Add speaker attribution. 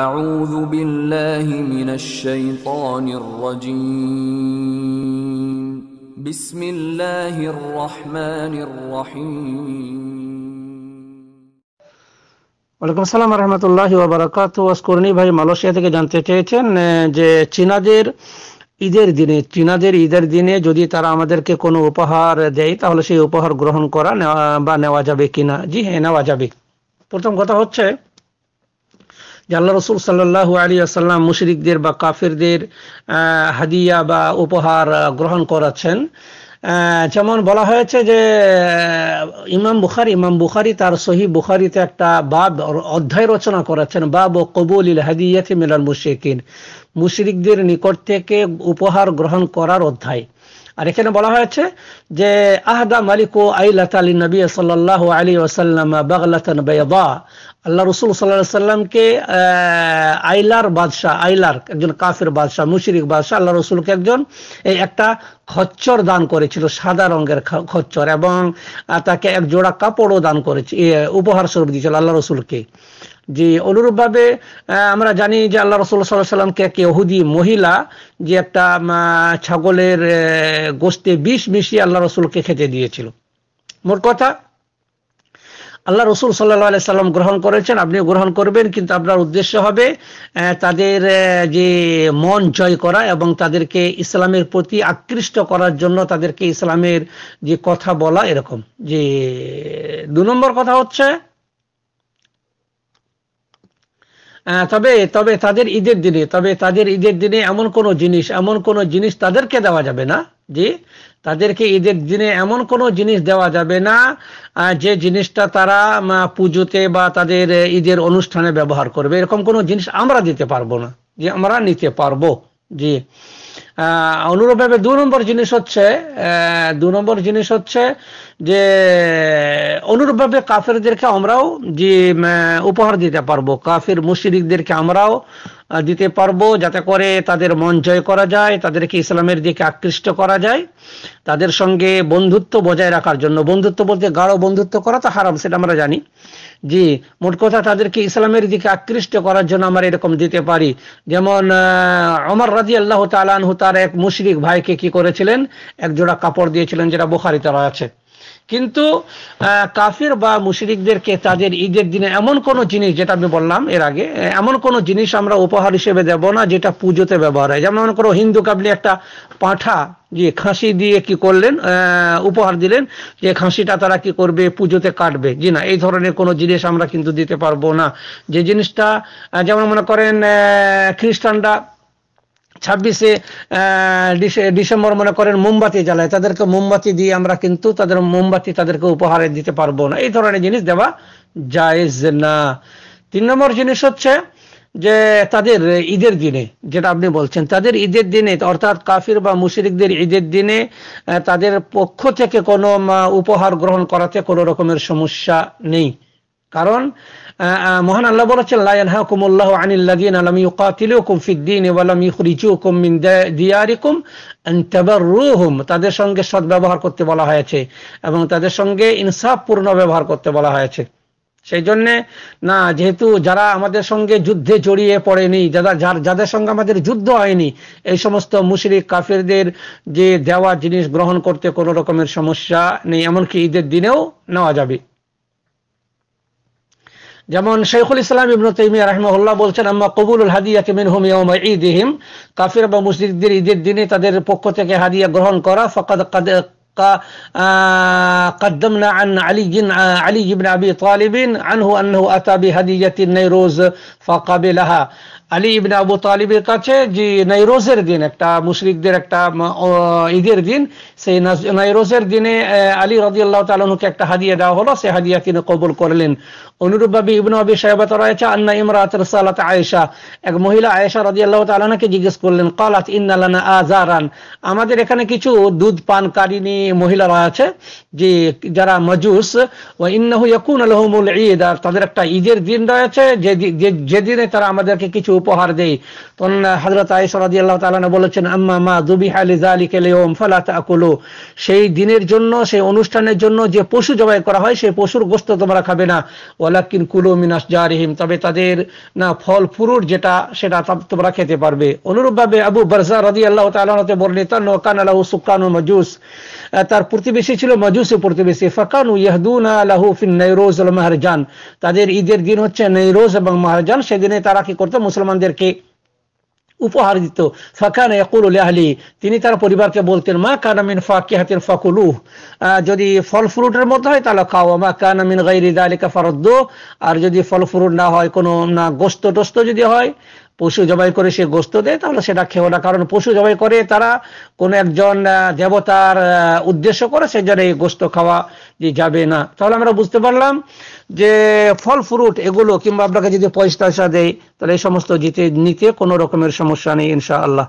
Speaker 1: أعوذ بالله من الشيطان الرجيم بسم الله الرحمن ওয়ালাইকুম আসসালাম রহমতুল্লাহ ওবরাকাত ওয়াসকর্ণী ভাই মালয়েশিয়া থেকে জানতে চেয়েছেন যে চীনাদের ঈদের দিনে চীনাদের ঈদের দিনে যদি তারা আমাদেরকে কোনো উপহার দেয় তাহলে সেই উপহার গ্রহণ করা বা নেওয়া যাবে কিনা জি হ্যাঁ নেওয়া যাবে প্রথম কথা হচ্ছে যে আল্লাহ রসুল সাল্লাহ আলী আসাল্লাম মুশরিকদের বা কাফেরদের হাদিয়া বা উপহার গ্রহণ করাচ্ছেন যেমন বলা হয়েছে যে ইমাম বুখারি ইমাম বুখারি তার সহি বুখারিতে একটা বাব অধ্যায় রচনা করেছেন বাব ও কবুল ইল হাদিয়াতে মিলন মুশিকিন মুশরিকদের নিকট থেকে উপহার গ্রহণ করার অধ্যায় আর এখানে বলা হয়েছে যে আহদা মালিক ও আইলাত আলী নবী সাল্লাহ আলী ওসাল্লাম বাগলাতন বেবা আল্লাহ রসুল সাল্লাহ সাল্লামকে আইলার বাদশাহ আইলার একজন কাফের বাদশাহ মুশরিক বাদশাহ আল্লাহ রসুলকে একজন এই একটা খচ্চর দান করেছিল সাদা রঙের খচ্চর এবং তাকে এক জোড়া কাপড়ও দান করেছে উপহার স্বরূপ দিয়েছিল আল্লাহ রসুলকে যে ভাবে আমরা জানি যে আল্লাহ রসুল সাল্লাহ সাল্লামকে এক অহুদি মহিলা যে একটা ছাগলের গোস্তে বিষ মিশিয়ে আল্লাহ রসুলকে খেতে দিয়েছিল মোট কথা আল্লাহ রসুল সাল্লাহ আলাই সাল্লাম গ্রহণ করেছেন আপনিও গ্রহণ করবেন কিন্তু আপনার উদ্দেশ্য হবে তাদের যে মন জয় করা এবং তাদেরকে ইসলামের প্রতি আকৃষ্ট করার জন্য তাদেরকে ইসলামের যে কথা বলা এরকম যে দু নম্বর কথা হচ্ছে তবে তবে তাদের ঈদের দিনে তবে তাদের ঈদের দিনে এমন কোন জিনিস এমন কোন জিনিস তাদেরকে দেওয়া যাবে না যে তাদেরকে ঈদের দিনে এমন কোন জিনিস দেওয়া যাবে না যে জিনিসটা তারা পুজোতে বা তাদের ঈদের অনুষ্ঠানে ব্যবহার করবে এরকম কোন জিনিস আমরা দিতে পারবো না যে আমরা নিতে পারবো জি অনুরূপভাবে দু নম্বর জিনিস হচ্ছে দু নম্বর জিনিস হচ্ছে যে অনুরূপভাবে কাফেরদেরকে আমরাও যে উপহার দিতে পারবো কাফের মুশিদিকদেরকে আমরাও দিতে পারবো যাতে করে তাদের মন জয় করা যায় তাদেরকে ইসলামের দিকে আকৃষ্ট করা যায় তাদের সঙ্গে বন্ধুত্ব বজায় রাখার জন্য বন্ধুত্ব বলতে গাঢ় বন্ধুত্ব করা তো হারাম সেটা আমরা জানি জি মোট কথা তাদেরকে ইসলামের দিকে আকৃষ্ট করার জন্য আমরা এরকম দিতে পারি যেমন অমর রাজি আল্লাহ তালানহু তার এক মুশরিক ভাইকে কি করেছিলেন এক জোড়া কাপড় দিয়েছিলেন যেটা বোখারি তারা আছে কিন্তু কাফির বা মুশরিকদেরকে তাদের ঈদের দিনে এমন কোনো জিনিস যেটা আমি বললাম এর আগে এমন কোনো জিনিস আমরা উপহার হিসেবে দেব না যেটা পুজোতে ব্যবহার হয় যেমন কোনো হিন্দু কাবলি একটা পাঁঠা যে খাসি দিয়ে কি করলেন উপহার দিলেন যে খাসিটা তারা কি করবে পুজোতে কাটবে জি না এই ধরনের কোনো জিনিস আমরা কিন্তু দিতে পারবো না যে জিনিসটা যেমন মনে করেন খ্রিস্টানরা ছাব্বিশে ডিসেম্বর মনে করেন মোমবাতি জ্বালায় তাদেরকে মোমবাতি দিয়ে আমরা কিন্তু তাদের মোমবাতি তাদেরকে উপহারে দিতে পারবো না এই ধরনের জিনিস দেওয়া যায় না তিন নম্বর জিনিস হচ্ছে যে তাদের ঈদের দিনে যেটা আপনি বলছেন তাদের ঈদের দিনে অর্থাৎ কাফির বা মুশরিকদের ঈদের দিনে তাদের পক্ষ থেকে কোনো উপহার গ্রহণ করাতে কোনো রকমের সমস্যা নেই কারণ মহান আল্লাহ বলেছেন লায়ন হাকুমুল্লাহ আনিল্লাগিন আলম ইউ কাতিল হুকুম ফিদ্দিন ওয়ালাম হুকুম মিন দিয়ার হুকুম রুহুম তাদের সঙ্গে সদ ব্যবহার করতে বলা হয়েছে এবং তাদের সঙ্গে ইনসাফপূর্ণ ব্যবহার করতে বলা হয়েছে সেই জন্য না যেহেতু যারা আমাদের সঙ্গে যুদ্ধে জড়িয়ে পড়েনি যারা যার যাদের সঙ্গে আমাদের যুদ্ধ হয়নি এই সমস্ত মুশরিক কাফেরদের যে দেওয়া জিনিস গ্রহণ করতে কোনো রকমের সমস্যা নেই এমনকি ঈদের দিনেও নেওয়া যাবে যেমন শেখুল ইসলাম ইবনু তাইমিয়া রাহিমাহুল্লাহ বলেন আম্মা কবুলুল হাদিয়াকে মিনহুম ইয়াউমা ঈদিহিম কাফির বা মুশরিকদের ঈদের দিনে তাদের পক্ষ থেকে হাদিয়া গ্রহণ করা ফাকাদ কাদ قدمنا عن علي علي بن ابي طالب عنه انه اتى بهديه النيروز فقبلها আলী ইবনে আবু তালিবের কাছে যে নাইরোজের দিন একটা মুশরিকদের একটা ঈদের দিন সেই নাইরোজের দিনে আলী রদিয়াল্লাহ তালুকে একটা হাদিয়া দেওয়া হলো সে হাদিয়া তিনি কবুল করলেন অনুরূপভাবে ইবনু আবি সাহেবাত রয়েছে আন্না ইমরাত সালাত আয়েশা এক মহিলা আয়েশা রদিয়াল্লাহ তালানাকে জিজ্ঞেস করলেন কালাত ইন্নালানা আজারান আমাদের এখানে কিছু দুধ পানকারিনী মহিলারা আছে যে যারা মজুস ও ইন্নাহু ইয়াকুন আলহমুল ঈদ আর তাদের একটা ঈদের দিন রয়েছে যে যেদিনে তারা আমাদেরকে কিছু উপহার দেই তখন হজরত আয়সরাদি আল্লাহ তালা বলেছেন আম্মা মা দুবি হালি জালি কেলে ওম ফালাত আকুলো সেই দিনের জন্য সেই অনুষ্ঠানের জন্য যে পশু জবাই করা হয় সেই পশুর গোস্ত তোমরা খাবে না ওয়ালাকিন কুলো মিনাস জারিহিম তবে তাদের না ফল ফুরুর যেটা সেটা তোমরা খেতে পারবে অনুরূপভাবে আবু বারজা রদি আল্লাহ তালাতে বর্ণিত নৌকান আলাহু সুকানু মজুস তার প্রতিবেশী ছিল মজুসি প্রতিবেশী ফাকানু ইয়াহদুনা আলাহু ফিন নৈরোজ মাহারজান তাদের ঈদের দিন হচ্ছে নৈরোজ এবং মাহারজান সেদিনে তারা কি করতো মুসলমান মুসলমানদেরকে উপহার দিত ফাকানা আহলি তিনি তার পরিবারকে বলতেন মা কানামিন হাতের ফাকুলু যদি ফল ফ্রুটের মধ্যে হয় তাহলে খাও মা কানামিন গাইরি দালিকা ফারদ্দ আর যদি ফল ফ্রুট না হয় কোনো না গোস্ত টোস্ত যদি হয় পশু জবাই করে সে গোস্ত দেয় তাহলে সেটা খেও না কারণ পশু জবাই করে তারা কোনো একজন দেবতার উদ্দেশ্য করে যেন এই গোস্ত খাওয়া যে যাবে না তাহলে আমরা বুঝতে পারলাম যে ফল ফ্রুট এগুলো কিংবা আপনাকে যদি পয়সা টয়সা দেয় তাহলে এই সমস্ত জিতে নিতে কোনো রকমের সমস্যা নেই ইনশা আল্লাহ